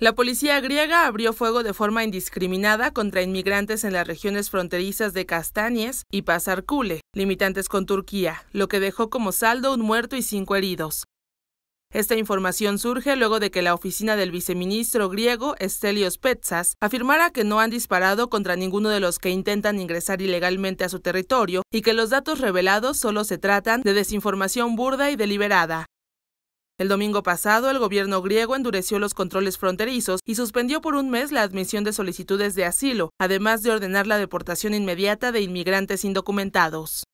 La policía griega abrió fuego de forma indiscriminada contra inmigrantes en las regiones fronterizas de Castañes y Pasarcule, limitantes con Turquía, lo que dejó como saldo un muerto y cinco heridos. Esta información surge luego de que la oficina del viceministro griego Estelios Petzas afirmara que no han disparado contra ninguno de los que intentan ingresar ilegalmente a su territorio y que los datos revelados solo se tratan de desinformación burda y deliberada. El domingo pasado, el gobierno griego endureció los controles fronterizos y suspendió por un mes la admisión de solicitudes de asilo, además de ordenar la deportación inmediata de inmigrantes indocumentados.